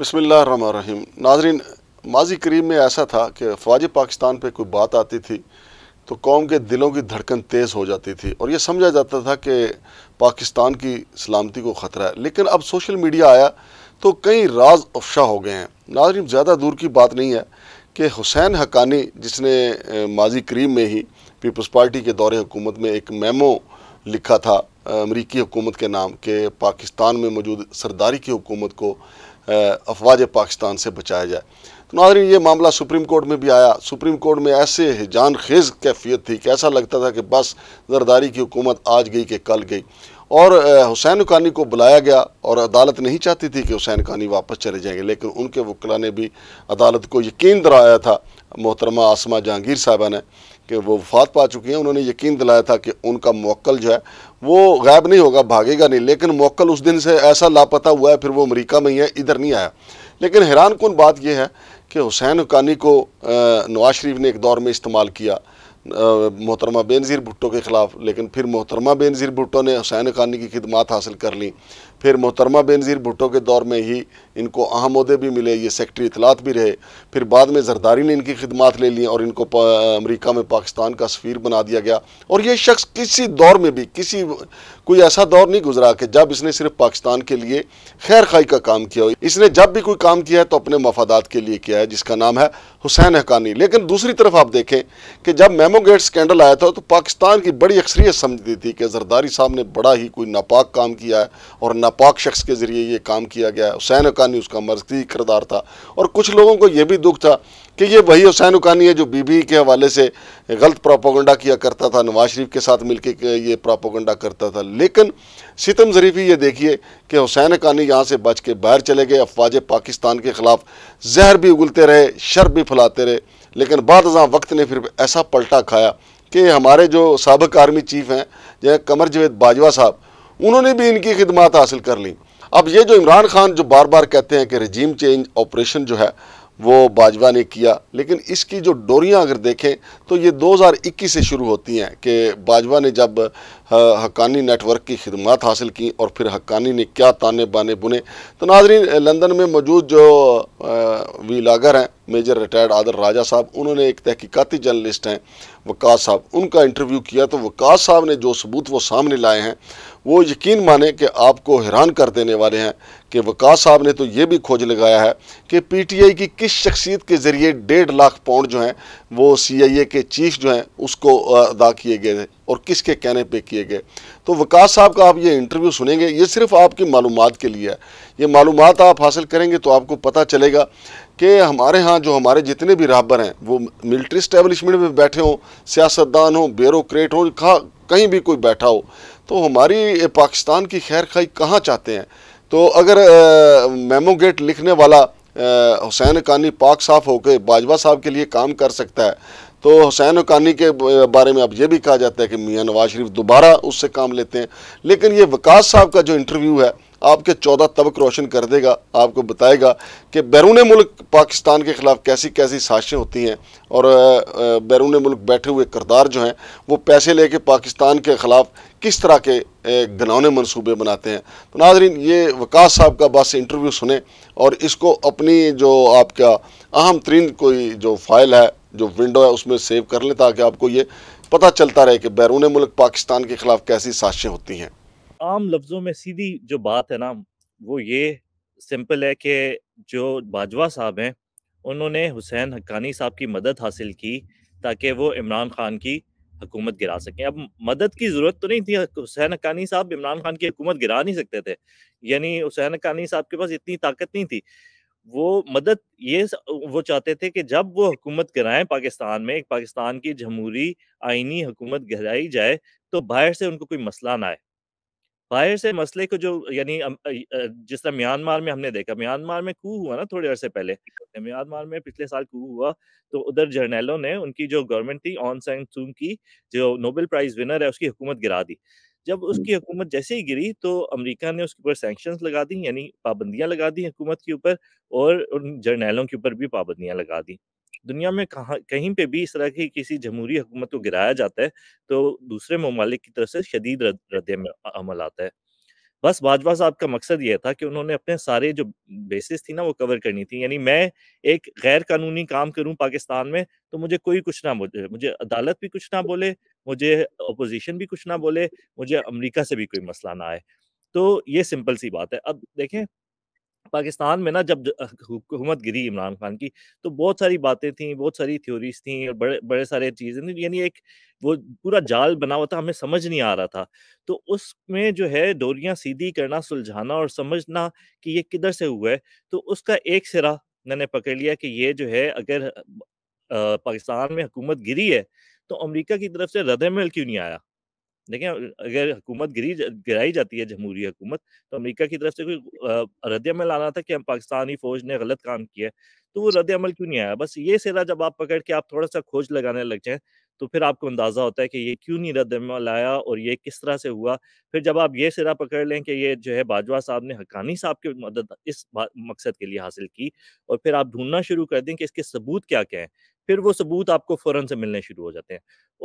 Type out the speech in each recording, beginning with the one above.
बसमीम नाजरीन माजी करीब में ऐसा था कि अफवाज पाकिस्तान पर कोई बात आती थी तो कौम के दिलों की धड़कन तेज़ हो जाती थी और यह समझा जाता था कि पाकिस्तान की सलामती को ख़तरा है लेकिन अब सोशल मीडिया आया तो कई राज अफशा हो गए हैं नाजरीन ज़्यादा दूर की बात नहीं है कि हुसैन हकानी जिसने माजी करीब में ही पीपल्स पार्टी के दौरे हुकूमत में एक मेमो लिखा था अमरीकी हुकूमत के नाम के पाकिस्तान में मौजूद सरदारी की हुकूमत को अफवाज पाकिस्तान से बचाया जाए तो नाजरीन ये मामला सुप्रीम कोर्ट में भी आया सुप्रीम कोर्ट में ऐसे जान खेज कैफियत थी कि ऐसा लगता था कि बस जरदारी की हुकूमत आज गई कि कल गई और हुसैन कानी को बुलाया गया और अदालत नहीं चाहती थी कि हुसैन कानी वापस चले जाएंगे लेकिन उनके वकला ने भी अदालत को यकीन दराया था मोहतरमा आसमा जहांगीर साहबा ने कि वो वफात पा चुकी हैं उन्होंने यकीन दिलाया था कि उनका मोक्ल जो है वो गायब नहीं होगा भागेगा नहीं लेकिन मोक्ल उस दिन से ऐसा लापता हुआ है फिर वो अमरीका में ही है इधर नहीं आया लेकिन हैरान कन बात यह है कि हुसैन हकानी को नवाज शरीफ ने एक दौर में इस्तेमाल किया मोहतरमा बेनज़ीर भुट्टो के ख़िलाफ़ लेकिन फिर मोहतरमा बेनज़ीर भुट्टो ने हुसैन खानी की खिदमत हासिल कर ली फिर मोहतरमा बेनज़ीर भुट्टो के दौर में ही इनको अहम अहदे भी मिले ये सेक्रटरी इतलात भी रहे फिर बाद में जरदारी ने इनकी खिदमत ले ली और इनको अमरीका में पाकिस्तान का सफ़ीर बना दिया गया और ये शख्स किसी दौर में भी किसी कोई ऐसा दौर नहीं गुजरा कि जब इसने सिर्फ पाकिस्तान के लिए खैर खाई का काम किया हो इसने जब भी कोई काम किया है तो अपने मफादात के लिए किया है जिसका नाम है हुसैन हकानी लेकिन दूसरी तरफ आप देखें कि जब मेमोगेट स्कैंडल आया था तो पाकिस्तान की बड़ी अक्सरियत समझती थी कि जरदारी साहब ने बड़ा ही कोई नापाक काम किया है और नापाक नापाक शख्स के ज़रिए ये काम किया गया हुसैन अकानी उसका मर्जी किरदार था और कुछ लोगों को ये भी दुख था कि ये वही हुसैन अकानी है जो बीबी के हवाले से गलत प्रोपोगंडा किया करता था नवाज शरीफ के साथ मिलकर ये प्रोपोगंडा करता था लेकिन सितम ज़रीफी ये देखिए कि हुसैन अकानी यहाँ से बच के बाहर चले गए अफवाज पाकिस्तान के ख़िलाफ़ जहर भी उगलते रहे शर भी फैलाते रहे लेकिन बाद वक्त ने फिर ऐसा पलटा खाया कि हमारे जो सबक आर्मी चीफ हैं जो कमर जवेद बाजवा साहब उन्होंने भी इनकी खिदमत हासिल कर ली अब ये जो इमरान खान जो बार बार कहते हैं कि रजीम चेंज ऑपरेशन जो है वो बाजवा ने किया लेकिन इसकी जो डोरियां अगर देखें तो ये 2021 से शुरू होती हैं कि बाजवा ने जब हक्कानी नेटवर्क की खिदमत हासिल की और फिर हक्कानी ने क्या ताने बाने बुने तो नाजरीन लंदन में मौजूद जो वीलागर हैं मेजर रिटायर्ड आदर राजा साहब उन्होंने एक तहकीकती जर्नलिस्ट हैं वक़ास साहब उनका इंटरव्यू किया तो वक़ास साहब ने जो सबूत वो सामने लाए हैं वो यकीन माने कि आपको हैरान कर देने वाले हैं कि वक़ास साहब ने तो ये भी खोज लगाया है कि पीटीआई की किस शख्सियत के ज़रिए डेढ़ लाख पाउंड जो हैं वो सीआईए के चीफ जो हैं उसको अदा किए गए थे और किसके कहने पे किए गए तो वकास साहब का आप ये इंटरव्यू सुनेंगे ये सिर्फ आपकी मालूम के लिए है ये मालूम आप हासिल करेंगे तो आपको पता चलेगा कि हमारे यहाँ जो हमारे जितने भी राहबर हैं वो मिलिट्री स्टैब्लिशमेंट में बैठे हों सियासतदान हों ब्यूरोट हों कहीं भी कोई बैठा हो तो हमारी पाकिस्तान की खैर खाई कहाँ चाहते हैं तो अगर मेमोगेट लिखने वाला हुसैन कानी पाक साफ होकर बाजवा साहब के लिए काम कर सकता है तो हुसैन कानी के बारे में अब यह भी कहा जाता है कि मियाँ नवाज शरीफ दोबारा उससे काम लेते हैं लेकिन ये वकास साहब का जो इंटरव्यू है आपके चौदह तबक रोशन कर देगा आपको बताएगा कि बैरून मुल्क पाकिस्तान के ख़िलाफ़ कैसी कैसी साजिशें होती हैं और बैरून मुल्क बैठे हुए करदार जो हैं वो पैसे लेके पाकिस्तान के ख़िलाफ़ किस तरह के गनौने मनसूबे बनाते हैं तो नाजरीन ये वकास साहब का बस इंटरव्यू सुने और इसको अपनी जो आपका अहम तरीन कोई जो फाइल है जो विंडो है उसमें सेव कर लें ताकि आपको ये पता चलता रहे कि बैरून मुल्क पाकिस्तान के ख़िलाफ़ कैसी साजिशें होती हैं आम लफ्जों में सीधी जो बात है ना वो ये सिंपल है कि जो बाजवा साहब हैं उन्होंने हुसैन हक्कानी साहब की मदद हासिल की ताकि वो इमरान खान की हुकूमत गिरा सकें अब मदद की ज़रूरत तो नहीं थी हुसैन हक्कानी साहब इमरान खान की हुकूमत गिरा नहीं सकते थे यानी हुसैन हक्कानी साहब के पास इतनी ताकत नहीं थी वो मदद ये वो चाहते थे कि जब वो हुकूमत गिराएं पाकिस्तान में पाकिस्तान की जमहूरी आइनी हुकूमत गिराई जाए तो बाहर से उनको कोई मसला ना आए बाहर से मसले को जो यानी जिस तरह म्यांमार में हमने देखा म्यांमार में कू हुआ ना थोड़े अरसे पहले म्यांमार में पिछले साल कू हुआ तो उधर जर्नैलों ने उनकी जो गवर्नमेंट थी ऑन सैन सूम की जो नोबेल प्राइज विनर है उसकी हुकूमत गिरा दी जब उसकी हुकूमत जैसे ही गिरी तो अमेरिका ने उसके ऊपर सेंक्शन लगा दी यानी पाबंदियां लगा दी हुकूमत के ऊपर और उन जर्नैलों के ऊपर भी पाबंदियां लगा दी दुनिया में कहाँ कहीं पे भी इस तरह की किसी जमहूरी हुकूमत को गिराया जाता है तो दूसरे ममालिक की तरफ से शदीद रद्द अमल आता है बस भाजपा साहब का मकसद यह था कि उन्होंने अपने सारे जो बेसिस थी ना वो कवर करनी थी यानी मैं एक गैर कानूनी काम करूं पाकिस्तान में तो मुझे कोई कुछ ना बोले मुझे अदालत भी कुछ ना बोले मुझे अपोजिशन भी कुछ ना बोले मुझे अमेरिका से भी कोई मसला ना आए तो ये सिंपल सी बात है अब देखें पाकिस्तान में ना जब हुकूमत गिरी इमरान खान की तो बहुत सारी बातें थी बहुत सारी थ्योरीज थी और बड़े बड़े सारे चीज़ें थी यानी एक वो पूरा जाल बना हुआ था हमें समझ नहीं आ रहा था तो उसमें जो है डोरियां सीधी करना सुलझाना और समझना कि ये किधर से हुआ है तो उसका एक सिरा मैंने पकड़ लिया कि ये जो है अगर पाकिस्तान में हुकूमत गिरी है तो अमेरिका की तरफ से रदे मेल क्यों नहीं आया लेकिन अगर हुकूमत गिरी गिराई जाती है जमहूरी हुकूमत तो अमेरिका की तरफ से कोई रद्द अमल आना था कि हम पाकिस्तानी फौज ने गलत काम किया तो वो रद्द अमल क्यों नहीं आया बस ये सिरा जब आप पकड़ के आप थोड़ा सा खोज लगाने लग जाए तो फिर आपको अंदाज़ा होता है कि ये क्यों नहीं रद्द अमल आया और ये किस तरह से हुआ फिर जब आप ये सिरा पकड़ लें कि ये जो है बाजवा साहब ने हकानी साहब की मदद इस मकसद के लिए हासिल की और फिर आप ढूंढना शुरू कर दें कि इसके सबूत क्या क्या हैं फिर वो सबूत आपको फ़ौरन से मिलने शुरू हो जाते हैं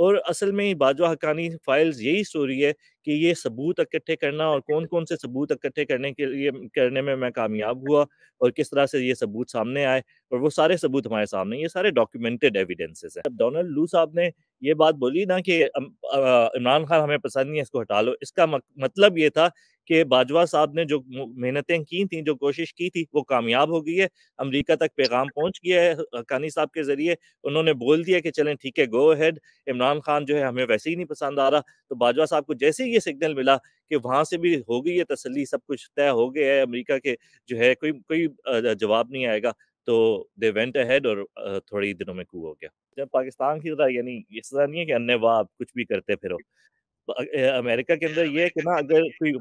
और असल में बाजवा हकानी फाइल्स यही स्टोरी है कि ये सबूत इकट्ठे करना और कौन कौन से सबूत इकट्ठे करने के लिए करने में मैं कामयाब हुआ और किस तरह से ये सबूत सामने आए और वो सारे सबूत हमारे सामने ये सारे डॉक्यूमेंटेड एविडेंसेस हैं डोनाल्ड लू साहब ने ये बात बोली ना कि इमरान खान हमें पसंद नहीं है इसको हटा लो इसका मतलब ये था कि बाजवा साहब ने जो मेहनतें की थी जो कोशिश की थी वो कामयाब हो गई है अमरीका तक पैगाम अच्छा। पहुंच गया है हकानी साहब के जरिए उन्होंने बोल दिया कि चलें ठीक है गो हैड इमरान खान जो है हमें वैसे ही नहीं पसंद आ रहा तो बाजवा साहब को जैसे ही ये सिग्नल मिला कि वहाँ से भी हो गई है तसली सब कुछ तय हो गया है अमरीका के जो है कोई कोई जवाब नहीं आएगा तो दे वेंट अहेड और थोड़ी दिनों में कू हो गया जब पाकिस्तान की तरह यानी इस तरह नहीं है कि अन्य आप कुछ भी करते फिर अमेरिका के अंदर ये है कि ना अगर कोई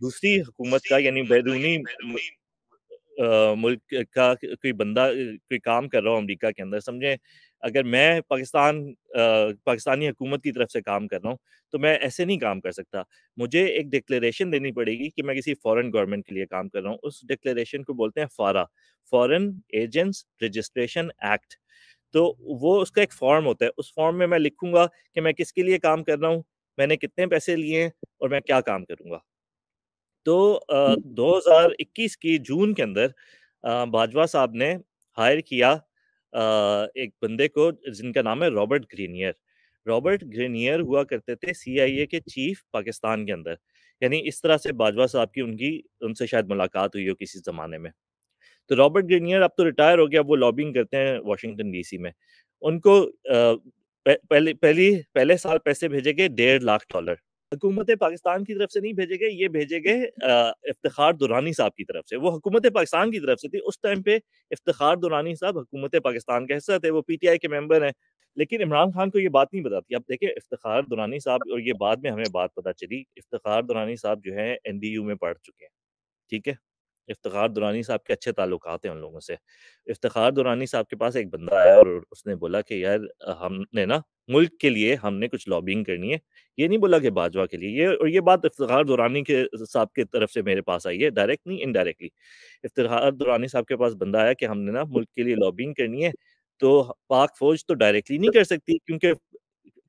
दूसरी हुकूमत का यानी बैरूनी मुल्क का कोई बंदा कोई काम कर रहा हो अमेरिका के अंदर समझें अगर मैं पाकिस्तान पाकिस्तानी हुकूमत की तरफ से काम कर रहा हूँ तो मैं ऐसे नहीं काम कर सकता मुझे एक डिक्लेरेशन देनी पड़ेगी कि मैं किसी फॉरेन गवर्नमेंट के लिए काम कर रहा हूँ उस डिक्लेरेशन को बोलते हैं फारा फॉरेन एजेंट्स रजिस्ट्रेशन एक्ट तो वो उसका एक फॉर्म होता है उस फॉर्म में मैं लिखूंगा कि मैं किसके लिए काम कर रहा हूँ मैंने कितने पैसे लिए हैं और मैं क्या काम करूँगा तो दो 2021 की जून के अंदर भाजपा साहब ने हायर किया एक बंदे को जिनका नाम है रॉबर्ट ग्रीनियर रॉबर्ट ग्रीनियर हुआ करते थे सीआईए के चीफ पाकिस्तान के अंदर यानी इस तरह से बाजवा साहब की उनकी उनसे शायद मुलाकात हुई हो किसी ज़माने में तो रॉबर्ट ग्रीनियर अब तो रिटायर हो गया वो लॉबिंग करते हैं वाशिंगटन डीसी में उनको पहले पहली पहले साल पैसे भेजे गए डेढ़ लाख डॉलर हुकूमत पाकिस्तान की तरफ से नहीं भेजे गए ये भेजे गए इफ्तार दुरानी साहब की तरफ से वो हुकूमत पाकिस्तान की तरफ से थी उस टाइम पे इफ्तार दुरानी साहब हुकूमत पाकिस्तान का हिस्सा थे वो पीटीआई के मेंबर हैं लेकिन इमरान खान को ये बात नहीं बताती अब देखिए इफ्तार दुरानी साहब और ये बाद में हमें बात पता चली इफ्तार दुरानी साहब जो है यू में पढ़ चुके हैं ठीक है इफ्तार दुरानी साहब के अच्छे ताल्लुक हैं उन लोगों से इफ्तार दुरानी साहब के पास एक बंदा आया और उसने बोला कि यार हमने ना मुल्क के लिए हमने कुछ लॉबिंग करनी है ये नहीं बोला कि बाजवा के लिए ये और ये बात इफ्तार दुरानी के साहब की तरफ से मेरे पास आई है डायरेक्ट नहीं इनडायरेक्टली इफ्तार दुरानी साहब के पास बंदा आया कि हमने ना मुल्क के लिए लॉबिंग करनी है तो पाक फौज तो डायरेक्टली नहीं कर सकती क्योंकि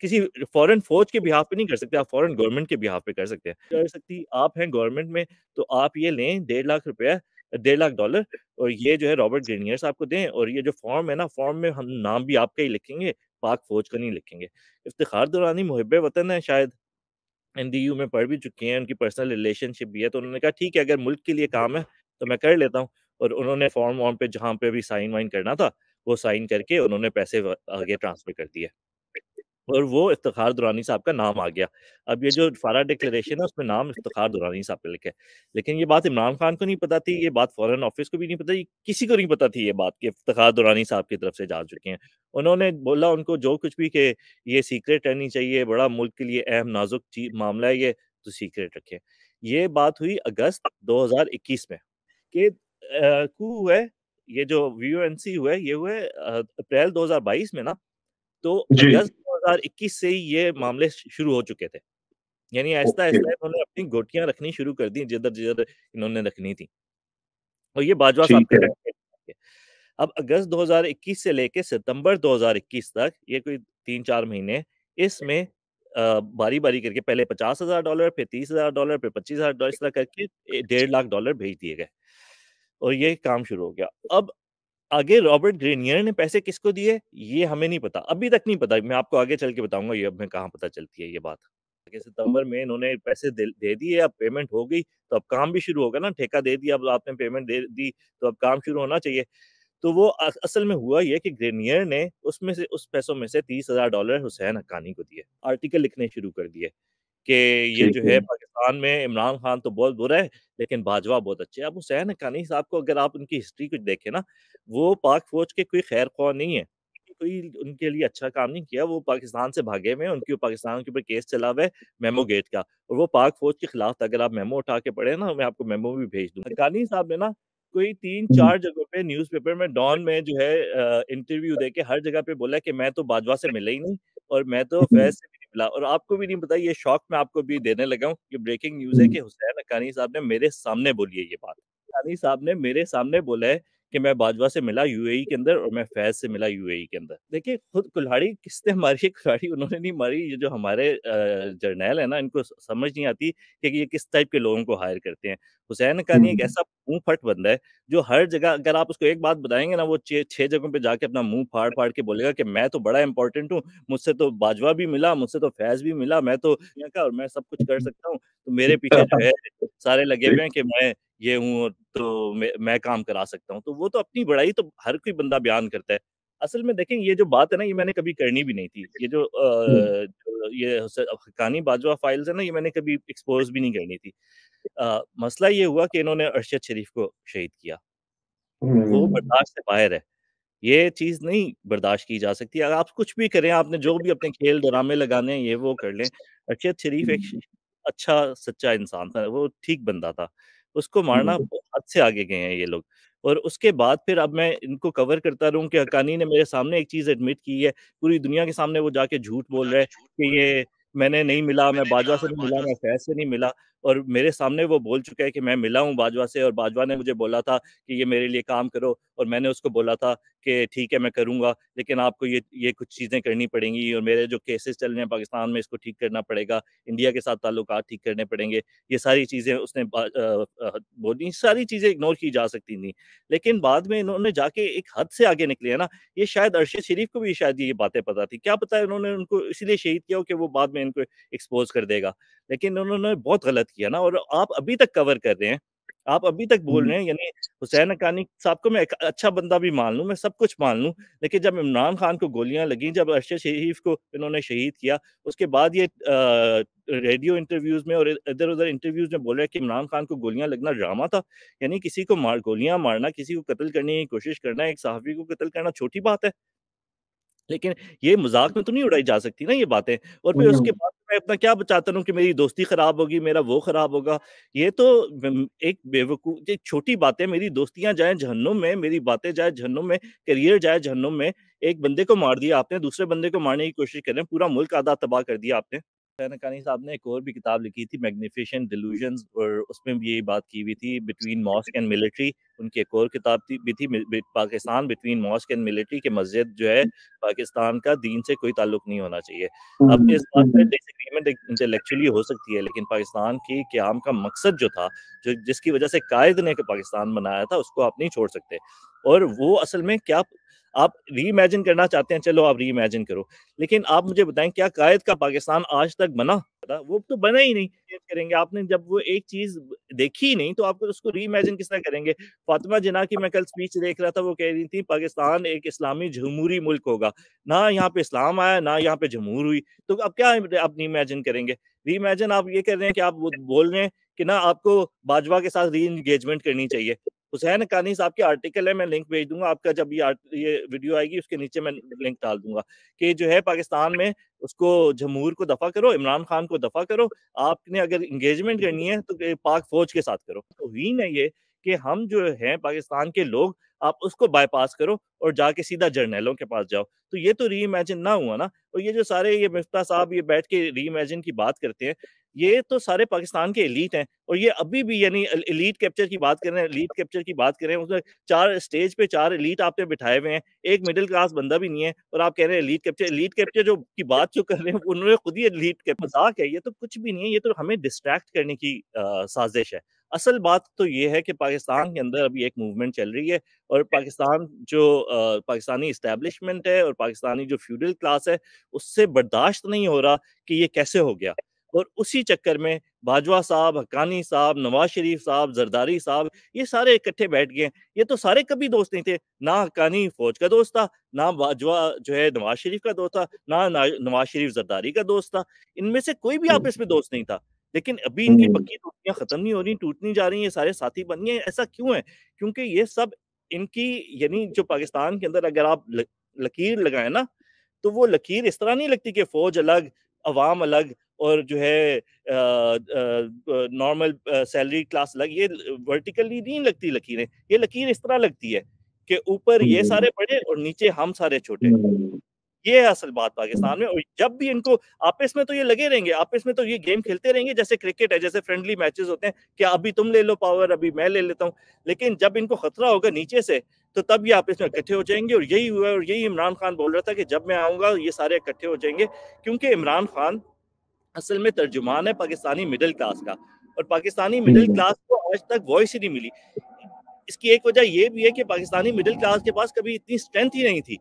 किसी फॉरेन फौज के बिहाफ पे नहीं कर सकते आप फॉरेन गवर्नमेंट के बिहाफ पे कर सकते हैं कर सकती आप हैं गवर्नमेंट में तो आप ये लें डेढ़ लाख रुपया डेढ़ लाख डॉलर और ये जो है रॉबर्ट ग्रीनियर्स आपको दें और ये जो फॉर्म है ना फॉर्म में हम नाम भी आपका ही लिखेंगे पाक फौज का नहीं लिखेंगे इफ्तार दौरानी मुहब वतन है शायद एन में पढ़ भी चुके हैं उनकी पर्सनल रिलेशनशिप भी है तो उन्होंने कहा ठीक है अगर मुल्क के लिए काम है तो मैं कर लेता हूँ और उन्होंने फॉर्म वॉर्म पे जहाँ पे भी साइन वाइन करना था वो साइन करके उन्होंने पैसे आगे ट्रांसफर कर दिए और वो इफ्तार दुरानी साहब का नाम आ गया अब ये जो अच्छा। फारा डिक्लेरेशन है उसमें नाम इफ्तार दुरानी साहब का लिखा है लेकिन ये बात इमरान खान को नहीं पता थी ये बात फॉरेन ऑफिस को भी नहीं पता किसी को नहीं पता थी ये बात कि इफ्तार दुरानी साहब की तरफ से जा चुके हैं उन्होंने बोला उनको जो कुछ भी कि ये सीक्रेट रहनी चाहिए बड़ा मुल्क के लिए अहम नाजुक मामला है ये तो सीक्रेट रखें ये बात हुई अगस्त 2021 में कि क्यों हुआ ये जो वी हुआ ये हुआ अप्रैल 2022 में ना तो अगस्त 2021 से ही ये मामले शुरू हो चुके थे यानी ऐसा ऐसा इन्होंने अपनी गोटियां रखनी शुरू कर दी जिधर जिधर इन्होंने रखनी थी और ये बाजवा साहब अब अगस्त 2021 से लेके सितंबर 2021 तक ये कोई तीन चार महीने इसमें बारी बारी करके पहले पचास हजार डॉलर फिर तीस हजार डॉलर फिर पच्चीस हजार डॉलर इस तरह करके डेढ़ अच्छा। लाख डॉलर भेज दिए गए और ये काम शुरू हो गया अब आगे रॉबर्ट ग्रेनियर ने पैसे किसको दिए ये हमें नहीं पता अभी तक नहीं पता मैं आपको आगे चल के बताऊंगा ये अब कहाँ पता चलती है ये बात सितंबर में इन्होंने पैसे दे, दिए अब पेमेंट हो गई तो अब काम भी शुरू होगा ना ठेका दे दिया अब आपने पेमेंट दे दी तो अब काम शुरू होना चाहिए तो वो असल में हुआ ये कि ग्रेनियर ने उसमें से उस पैसों में से तीस हजार डॉलर हुसैन हक्कानी को दिए आर्टिकल लिखने शुरू कर दिए कि ये जो है पाकिस्तान में इमरान खान तो बहुत बुरा है लेकिन बाजवा बहुत अच्छे अब हुसैन कानी साहब को अगर आप उनकी हिस्ट्री कुछ देखें ना वो पाक फौज के कोई खैर खवा नहीं है कोई उनके लिए अच्छा काम नहीं किया वो पाकिस्तान से भागे हुए उनके पाकिस्तान के ऊपर केस चला हुआ है मेमो गेट का और वो पाक फौज के खिलाफ अगर आप मेमो उठा के पढ़े ना मैं आपको मेमो भी भेज दूँ कानी साहब ने ना कोई तीन चार जगहों पे न्यूज़पेपर में डॉन में जो है इंटरव्यू देके हर जगह पे बोला कि मैं तो बाजवा से मिला ही नहीं और मैं तो फैज से मिला और आपको भी नहीं पता ये शौक मैं आपको भी देने लगा हूँ ये ब्रेकिंग न्यूज है कि हुसैन अकानी साहब ने मेरे सामने बोली है ये बात अकानी साहब ने मेरे सामने बोला है कि मैं बाजवा से मिला यूएई e के अंदर और मैं फैज से मिला यूएई e के अंदर देखिए खुद कुल्हाड़ी किसने मारी है कुल्हाड़ी उन्होंने नहीं मारी ये जो हमारे जर्नैल है ना इनको समझ नहीं आती कि ये किस टाइप के लोगों को हायर करते हैं हुसैन हकानी एक हम्म। ऐसा मुंह फट बंदा है जो हर जगह अगर आप उसको एक बात बताएंगे ना वो छह जगहों पे जाके अपना मुंह फाड़ फाड़ के बोलेगा कि मैं तो बड़ा इंपॉर्टेंट हूँ मुझसे तो बाजवा भी मिला मुझसे तो फैज भी मिला मैं तो का और मैं सब कुछ कर सकता हूँ तो मेरे पीछे जो है सारे लगे हुए हैं कि मैं ये हूँ तो मैं, काम करा सकता हूँ तो वो तो अपनी बड़ाई तो हर कोई बंदा बयान करता है असल में देखें ये जो बात है ना ये मैंने कभी करनी भी नहीं थी ये जो, आ, जो ये हकानी बाजवा फाइल्स है ना ये मैंने कभी एक्सपोज भी नहीं करनी थी आ, मसला ये हुआ कि इन्होंने अरशद शरीफ को शहीद किया तो वो बर्दाश्त से बाहर है ये चीज नहीं बर्दाश्त की जा सकती अगर आप कुछ भी करें आपने जो भी अपने खेल ड्रामे लगाने ये वो कर लें अरशद शरीफ एक अच्छा सच्चा इंसान था वो ठीक बंदा था उसको मारना हद से आगे गए हैं ये लोग और उसके बाद फिर अब मैं इनको कवर करता रहूं कि हकानी ने मेरे सामने एक चीज एडमिट की है पूरी दुनिया के सामने वो जाके झूठ बोल हाँ, रहे है कि ये मैंने नहीं मिला मैं बाजवा से नहीं मिला मैं फैज से नहीं मिला और मेरे सामने वो बोल चुका है कि मैं मिला हूँ बाजवा से और बाजवा ने मुझे बोला था कि ये मेरे लिए काम करो और मैंने उसको बोला था कि ठीक है मैं करूँगा लेकिन आपको ये ये कुछ चीज़ें करनी पड़ेंगी और मेरे जो केसेस चल रहे हैं पाकिस्तान में इसको ठीक करना पड़ेगा इंडिया के साथ ताल्लुक ठीक करने पड़ेंगे ये सारी चीज़ें उसने बोली सारी चीज़ें इग्नोर की जा सकती थी लेकिन बाद में इन्होंने जाके एक हद से आगे निकले है ना ये शायद अरशद शरीफ को भी शायद ये बातें पता थी क्या पता है उन्होंने उनको इसीलिए शहीद किया हो कि वो बाद में इनको एक्सपोज कर देगा लेकिन उन्होंने बहुत गलत किया ना और आप अभी तक कवर कर रहे हैं आप अभी तक बोल रहे हैं यानी हुसैन अकानी साहब को मैं एक अच्छा बंदा भी मान लू मैं सब कुछ मान लूँ लेकिन जब इमरान खान को गोलियां लगी जब अरशद शरीफ को इन्होंने शहीद किया उसके बाद ये आ, रेडियो इंटरव्यूज में और इधर उधर इंटरव्यूज में बोल रहे हैं कि इमरान खान को गोलियां लगना ड्रामा था यानी किसी को मार गोलियां मारना किसी को कत्ल करने की कोशिश करना एक सहाफ़ी को कत्ल करना छोटी बात है लेकिन ये मजाक में तो नहीं उड़ाई जा सकती ना ये बातें और फिर उसके हम्म। बाद मैं अपना क्या बचाता हूँ कि मेरी दोस्ती खराब होगी मेरा वो खराब होगा ये तो एक बेवकूफ ये छोटी बातें मेरी दोस्तियां जाए जहनों में मेरी बातें जाए जहन्नुम में करियर जाए जहन्नुम में एक बंदे को मार दिया आपने दूसरे बंदे को मारने की कोशिश करें पूरा मुल्क आधा तबाह कर दिया आपने सैनकानी साहब ने एक और भी किताब लिखी थी मैग्निफिशेंट डिलूजन और उसमें भी यही बात की हुई थी बिटवीन मॉस्क एंड मिलिट्री उनकी एक और किताब थी भी थी Pakistan between mosque and military के मस्जिद जो है पाकिस्तान का दीन से कोई ताल्लुक नहीं होना चाहिए अब हम्म, इस बात में डिसएग्रीमेंट इंटेलेक्चुअली हो सकती है लेकिन पाकिस्तान की क्याम का मकसद जो था जो जिसकी वजह से कायद ने पाकिस्तान बनाया था उसको आप नहीं छोड़ सकते और वो असल में क्या आप रीइमेजिन करना चाहते हैं चलो आप इमेजिन करो लेकिन आप मुझे बताएं क्या कायद का पाकिस्तान आज तक बना वो तो बना ही नहीं करेंगे आपने जब वो एक चीज देखी ही नहीं तो आपको उसको रीइमेजिन किस तरह करेंगे फातिमा जिना की मैं कल स्पीच देख रहा था वो कह रही थी पाकिस्तान एक इस्लामी जमहूरी मुल्क होगा ना यहाँ पे इस्लाम आया ना यहाँ पे जमहूर हुई तो अब क्या आप रीइमेजिन करेंगे रीइमेजिन आप ये कर रहे हैं कि आप बोल रहे हैं कि ना आपको बाजवा के साथ री एंगेजमेंट करनी चाहिए हुसैन कानी साहब के आर्टिकल है मैं लिंक भेज दूंगा आपका जब ये ये वीडियो आएगी उसके नीचे मैं लिंक डाल दूंगा कि जो है पाकिस्तान में उसको जमहूर को दफा करो इमरान खान को दफा करो आपने अगर इंगेजमेंट करनी है तो पाक फौज के साथ करो तो ही ना ये कि हम जो है पाकिस्तान के लोग आप उसको बाईपास करो और जाके सीधा जर्नलों के पास जाओ तो ये तो री ना हुआ ना और ये जो सारे ये मिफ्ता साहब ये बैठ के री की बात करते हैं ये तो सारे पाकिस्तान के एलीट हैं और ये अभी भी यानी एलीट कैप्चर की बात करें एलीट कैप्चर की बात करें उसमें चार स्टेज पे चार एलीट आपने बिठाए हुए हैं एक मिडिल क्लास बंदा भी नहीं है और आप कह रहे हैं एलीट कैप्चर एलीट कैप्चर जो की बात जो कर रहे हैं उन्होंने खुद ही एलीट के मजाक है ये तो कुछ भी नहीं है ये तो हमें डिस्ट्रैक्ट करने की साजिश है असल बात तो ये है कि पाकिस्तान के अंदर अभी एक मूवमेंट चल रही है और पाकिस्तान जो आ, पाकिस्तानी इस्टेब्लिशमेंट है और पाकिस्तानी जो फ्यूडल क्लास है उससे बर्दाश्त नहीं हो रहा कि ये कैसे हो गया और उसी चक्कर में बाजवा साहब हकानी साहब नवाज शरीफ साहब जरदारी साहब ये सारे इकट्ठे बैठ गए ये तो सारे कभी दोस्त नहीं थे ना हकानी फौज का दोस्त था ना बाजवा जो है नवाज शरीफ का दोस्त था ना नवाज शरीफ जरदारी का दोस्त था इनमें से कोई भी आपस में दोस्त नहीं था लेकिन अभी इनकी हम्म। पक्की दोस्तियां खत्म नहीं हो रही टूटनी जा रही है सारे साथी बन गए ऐसा क्यों है क्योंकि ये सब इनकी यानी जो पाकिस्तान के अंदर अगर आप लकीर लगाए ना तो वो लकीर इस तरह नहीं लगती कि फौज अलग अवाम अलग और जो है नॉर्मल सैलरी क्लास लग ये वर्टिकली नहीं लगती लकीरें ये लकीर इस तरह लगती है कि ऊपर ये सारे बड़े और नीचे हम सारे छोटे हम्म। ये है असल बात पाकिस्तान में और जब भी इनको आपस में तो ये लगे रहेंगे आपस में तो ये गेम खेलते रहेंगे जैसे क्रिकेट है जैसे फ्रेंडली मैचेस होते हैं कि अभी तुम ले लो पावर अभी मैं ले लेता हूँ लेकिन जब इनको खतरा होगा नीचे से तो तब ये आपस में इकट्ठे हो जाएंगे और यही हुआ और यही इमरान खान बोल रहा था कि जब मैं आऊंगा ये सारे इकट्ठे हो जाएंगे क्योंकि इमरान खान असल में तर्जुमान है पाकिस्तानी मिडिल क्लास का और पाकिस्तानी मिडिल हम्म। क्लास को आज तक वॉइस ही नहीं मिली इसकी एक वजह यह भी है कि पाकिस्तानी मिडिल क्लास के पास कभी इतनी स्ट्रेंथ ही नहीं थी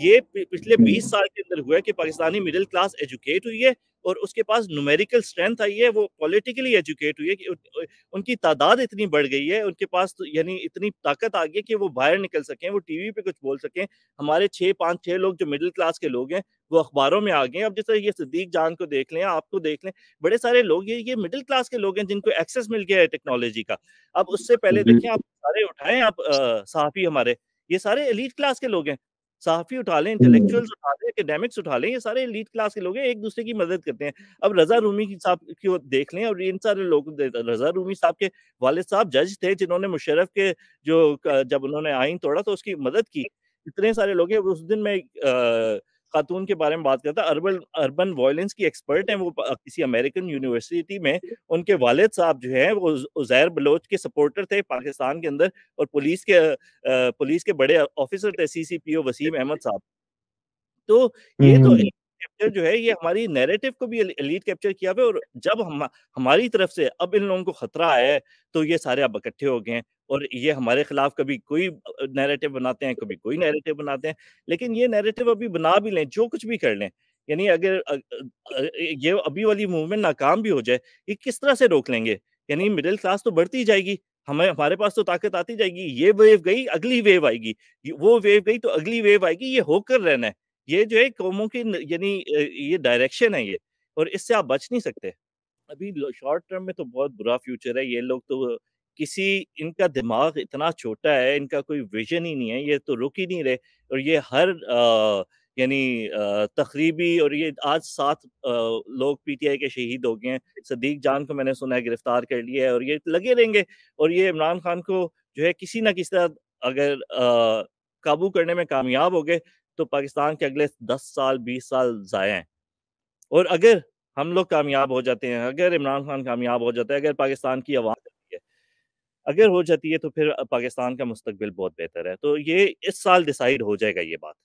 ये पिछले 20 हम्म। साल के अंदर हुआ है कि पाकिस्तानी मिडिल क्लास एजुकेट हुई है और उसके पास न्यूमेरिकल स्ट्रेंथ आई है वो पॉलिटिकली एजुकेट हुई है कि उनकी तादाद इतनी बढ़ गई है उनके पास तो यानी इतनी ताकत आ गई है कि वो बाहर निकल सकें वो टीवी पे कुछ बोल सकें हमारे छः पाँच छः लोग जो मिडिल क्लास के लोग हैं वो अखबारों में आ गए अब जैसे ये सदीक जान को देख लें आपको देख लें बड़े सारे लोग ये ये मिडिल क्लास के लोग हैं जिनको एक्सेस मिल गया है टेक्नोलॉजी का अब उससे पहले देखें आप सारे उठाएं आप सहाफ़ी हमारे ये सारे एलिट क्लास के लोग हैं सहाफ़ी उठा लें इंटेलेक्चुअल्स हम्म। उठा लें एकेडेमिक्स उठा लें ये सारे लीड क्लास के लोग हैं एक दूसरे की मदद करते हैं अब रजा हम्म। रूमी की साहब की देख लें और इन सारे लोग रजा रूमी साहब के वाले साहब जज थे जिन्होंने मुशरफ के जो जब उन्होंने आइन तोड़ा तो उसकी मदद की हम्म। इतने सारे लोग हैं उस दिन मैं खातून के बारे में बात करता अर्बन अर्बन वायलेंस की एक्सपर्ट हैं वो किसी अमेरिकन यूनिवर्सिटी में उनके वालिद साहब जो हैं वो उजैर बलोच के सपोर्टर थे पाकिस्तान के अंदर और पुलिस के पुलिस के बड़े ऑफिसर थे सी वसीम अहमद साहब तो ये तो कैप्चर हम्म। जो है ये हमारी नैरेटिव को भी लीड कैप्चर किया हुआ और जब हम हमारी तरफ से अब इन लोगों को खतरा आया है तो ये सारे अब इकट्ठे हो गए हैं और ये हमारे खिलाफ कभी कोई नैरेटिव बनाते हैं कभी कोई नैरेटिव हाँ। बनाते हैं लेकिन ये नैरेटिव अभी बना भी लें जो कुछ भी कर लें यानी अगर ये अभी वाली मूवमेंट नाकाम भी हो जाए ये किस तरह से रोक लेंगे यानी मिडिल क्लास तो बढ़ती जाएगी हमें हमारे पास तो ताकत आती जाएगी ये वेव गई अगली वेव आएगी वो वेव गई तो अगली वेव आएगी ये होकर रहना है ये जो है कौमों की यानी ये डायरेक्शन है ये और इससे आप बच नहीं सकते अभी शॉर्ट टर्म में तो बहुत बुरा फ्यूचर है ये लोग तो किसी इनका दिमाग इतना छोटा है इनका कोई विजन ही नहीं है ये तो रुक ही नहीं रहे और ये हर यानी तकरीबी और ये आज सात लोग पीटीआई के शहीद हो गए हैं सदीक जान को मैंने सुना है गिरफ्तार कर लिया है और ये लगे रहेंगे और ये इमरान खान को जो है किसी ना किसी तरह अगर काबू करने में कामयाब हो गए तो पाकिस्तान के अगले दस साल बीस साल ज़ाया हैं और अगर हम लोग कामयाब हो जाते हैं अगर इमरान खान कामयाब हो जाता है अगर पाकिस्तान की आवाज़ अगर हो जाती है तो फिर पाकिस्तान का मुस्तबिल बहुत बेहतर है तो ये इस साल डिसाइड हो जाएगा ये बात